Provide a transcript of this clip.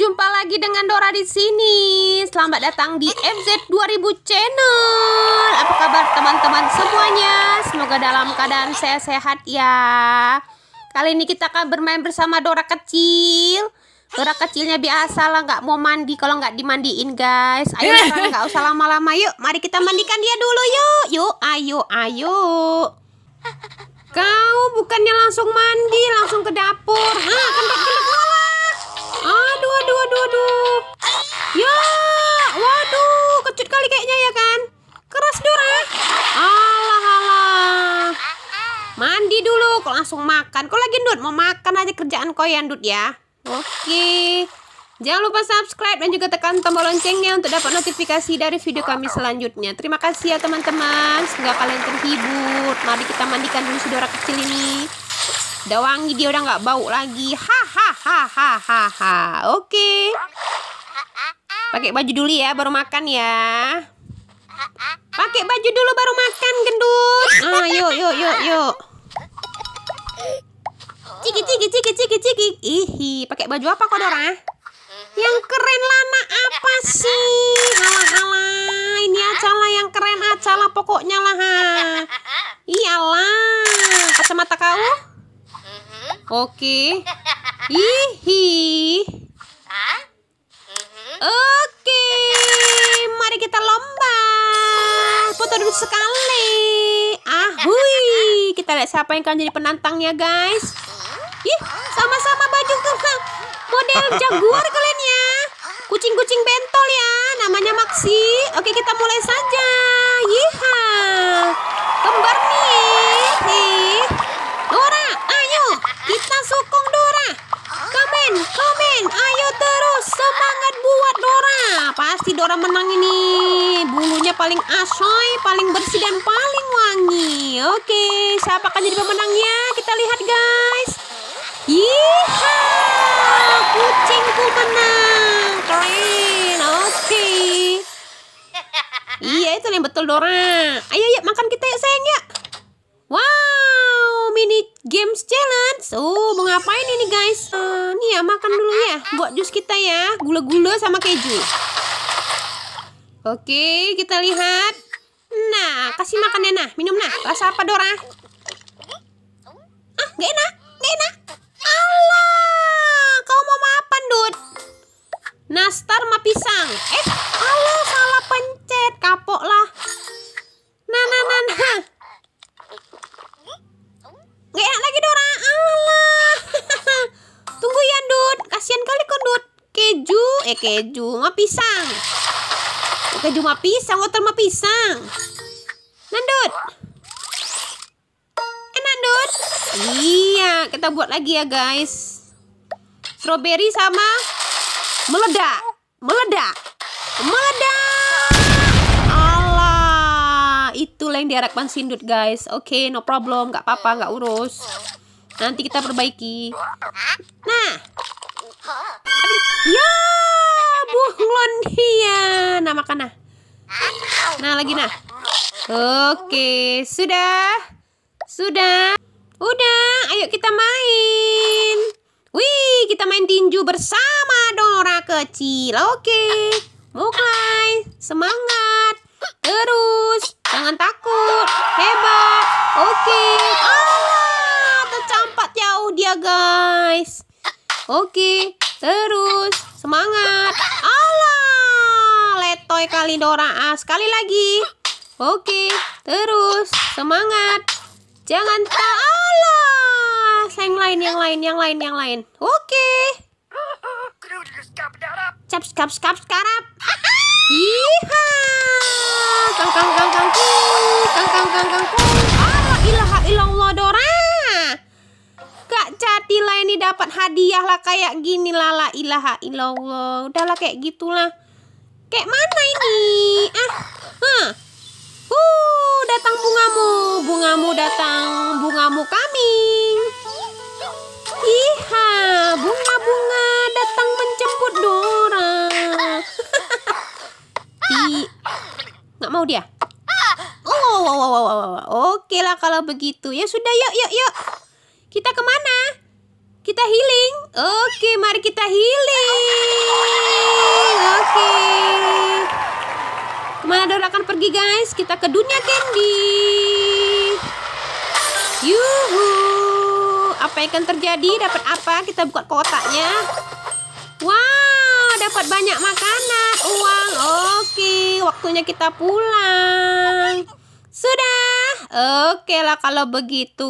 Jumpa lagi dengan Dora di sini. Selamat datang di MZ 2000 Channel. Apa kabar teman-teman semuanya? Semoga dalam keadaan saya sehat ya. Kali ini kita akan bermain bersama Dora kecil. Dora kecilnya biasa lah, nggak mau mandi kalau nggak dimandiin guys. Ayo eh. nggak usah lama-lama yuk. Mari kita mandikan dia dulu yuk. Yuk, ayo, ayo. Kau bukannya langsung mandi, langsung ke dapur. Hah, ke dapur. mandi dulu, kok langsung makan. Kok lagi Dut mau makan aja kerjaan kau ya Dut ya. Oke. Jangan lupa subscribe dan juga tekan tombol loncengnya untuk dapat notifikasi dari video kami selanjutnya. Terima kasih ya teman-teman. Semoga kalian terhibur. Mari kita mandikan dulu sudara kecil ini. Udah wangi dia udah nggak bau lagi. Hahaha, ha Oke. Pakai baju dulu ya baru makan ya. Pakai baju dulu baru makan gendut. Ah, yuk yuk yuk yuk ciki ciki ciki ciki. Ihi, pakai baju apa kok Dora? Yang keren Lana apa sih? Halah-halah, ini acala yang keren acala pokoknya lah. Ha. Iyalah, kacamata kau? Oke. Ihi. Oke, mari kita lomba. Foto dulu sekali. Ahui, ah, Kita lihat siapa yang akan jadi penantangnya, guys. Ih, sama-sama baju kena model jaguar kalian ya. Kucing-kucing bentol ya, namanya Maxi. Oke, kita mulai saja. Yiha. Kembar nih. Dora, ayo kita sokong Dora. Komen, komen, ayo terus semangat buat Dora. Pasti Dora menang ini. Bulunya paling asoy, paling bersih dan paling wangi. Oke, siapa akan jadi pemenangnya? Kita lihat guys. makan yang betul Dora. Ayo ya makan kita yuk sayang ya. Wow, mini games challenge. Oh, mau ngapain ini guys? Uh, nih ya makan dulu ya. Buat jus kita ya, gula-gula sama keju. Oke, kita lihat. Nah, kasih makan ya nah, minum nah. Rasa apa Dora? Ah, gak enak, gak enak. eh keju mah pisang. Keju mah pisang, water mah pisang. Nandut. Eh Nandut. Iya, kita buat lagi ya guys. Strawberry sama meledak, meledak, meledak. Allah, itu yang diharapkan Sindut guys. Oke, okay, no problem, nggak apa-apa, nggak urus. Nanti kita perbaiki. Nah, Ya, bunglon dia. Nama makan nah. nah, lagi nah. Oke, sudah. Sudah. Udah, ayo kita main. Wih, kita main tinju bersama Dora kecil. Oke. Mulai. Semangat. Terus, jangan takut. Hebat. Oke. Ah, tercampak jauh dia, guys. Oke. Terus semangat. Allah, letoy kali Dora. Ah, sekali lagi. Oke, terus semangat. Jangan tak Allah. Yang lain, yang lain, yang lain, yang lain. Oke. Cap, cap, cap, skarap. Iha. Kang, kang, kang, kang, kang, kang, kang, kang, kang. ini dapat hadiah lah kayak gini lah la ilaha illallah. Udahlah kayak gitulah. Kayak mana ini? Ah. huh Uh, datang bungamu. Bungamu datang. Bungamu kami. Iha, bunga-bunga datang menjemput Dora. nggak mau dia. Oh, oh, oh, oh, oh. oh, oh. oke lah kalau begitu. Ya sudah, yuk, yuk, yuk. Kita kemana? kita healing. Oke, mari kita healing. Oke. Kemana Dora akan pergi, guys? Kita ke dunia candy. Yuhu. Apa yang akan terjadi? Dapat apa? Kita buka kotaknya. Wow, dapat banyak makanan, uang. Oke, waktunya kita pulang. Sudah. Oke lah kalau begitu.